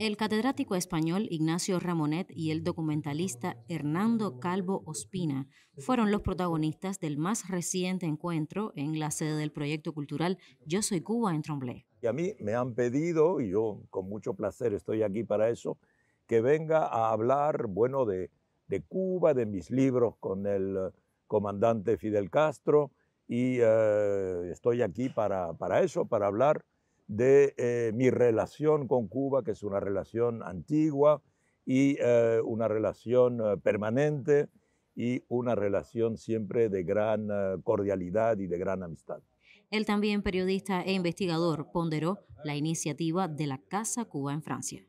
El catedrático español Ignacio Ramonet y el documentalista Hernando Calvo Ospina fueron los protagonistas del más reciente encuentro en la sede del proyecto cultural Yo Soy Cuba en Tromblé. Y a mí me han pedido, y yo con mucho placer estoy aquí para eso, que venga a hablar, bueno, de, Cuba, de mis libros con el comandante Fidel Castro, y eh, estoy aquí para, para eso, para hablar de eh, mi relación con Cuba, que es una relación antigua y eh, una relación eh, permanente y una relación siempre de gran cordialidad y de gran amistad. Él también periodista e investigador ponderó la iniciativa de la Casa Cuba en Francia.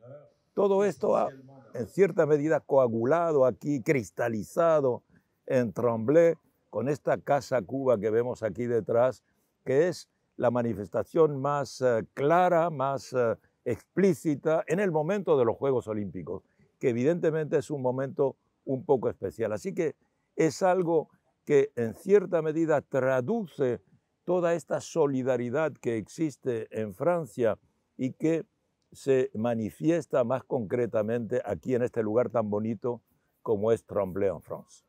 Todo esto ha, en cierta medida, coagulado aquí, cristalizado en Tremblay, con esta Casa Cuba que vemos aquí detrás, que es la manifestación más eh, clara, más eh, explícita en el momento de los Juegos Olímpicos, que evidentemente es un momento un poco especial. Así que es algo que en cierta medida traduce toda esta solidaridad que existe en Francia y que se manifiesta más concretamente aquí en este lugar tan bonito como es Tremblay en France.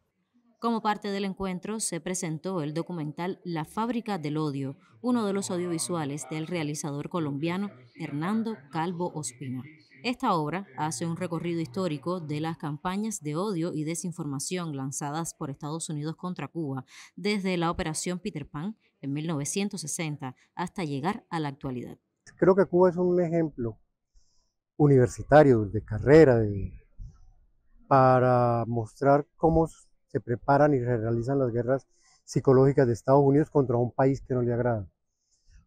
Como parte del encuentro se presentó el documental La fábrica del odio, uno de los audiovisuales del realizador colombiano Hernando Calvo Ospina. Esta obra hace un recorrido histórico de las campañas de odio y desinformación lanzadas por Estados Unidos contra Cuba, desde la Operación Peter Pan en 1960 hasta llegar a la actualidad. Creo que Cuba es un ejemplo universitario, de carrera, de, para mostrar cómo se preparan y realizan las guerras psicológicas de Estados Unidos contra un país que no le agrada.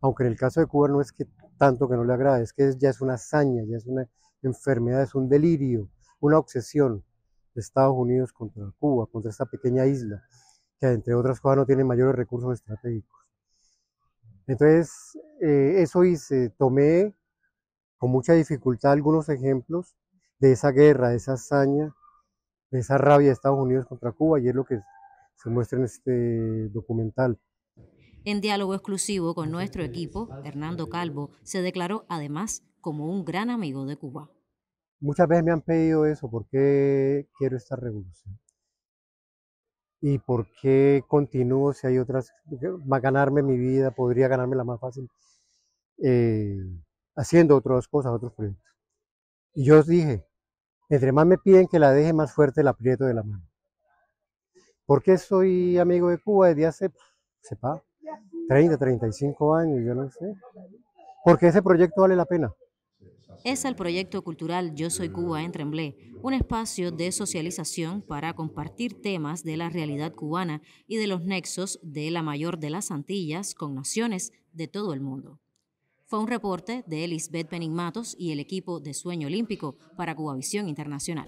Aunque en el caso de Cuba no es que tanto que no le agrada, es que ya es una hazaña, ya es una enfermedad, es un delirio, una obsesión de Estados Unidos contra Cuba, contra esta pequeña isla, que entre otras cosas no tiene mayores recursos estratégicos. Entonces, eh, eso hice, tomé con mucha dificultad algunos ejemplos de esa guerra, de esa hazaña de esa rabia de Estados Unidos contra Cuba y es lo que se muestra en este documental. En diálogo exclusivo con nuestro eh, equipo, Hernando Calvo se declaró además como un gran amigo de Cuba. Muchas veces me han pedido eso, ¿por qué quiero esta revolución? ¿Y por qué continúo si hay otras? Va ganarme mi vida, podría ganarme la más fácil eh, haciendo otras cosas, otros proyectos. Y yo os dije, entre más me piden que la deje, más fuerte el aprieto de la mano. ¿Por qué soy amigo de Cuba desde hace, sepa, 30, 35 años? Yo no sé. Porque ese proyecto vale la pena. Es el proyecto cultural Yo Soy Cuba en Tremblé, un espacio de socialización para compartir temas de la realidad cubana y de los nexos de la mayor de las Antillas con naciones de todo el mundo. Fue un reporte de Elisbeth Penning Matos y el equipo de Sueño Olímpico para Cubavisión Internacional.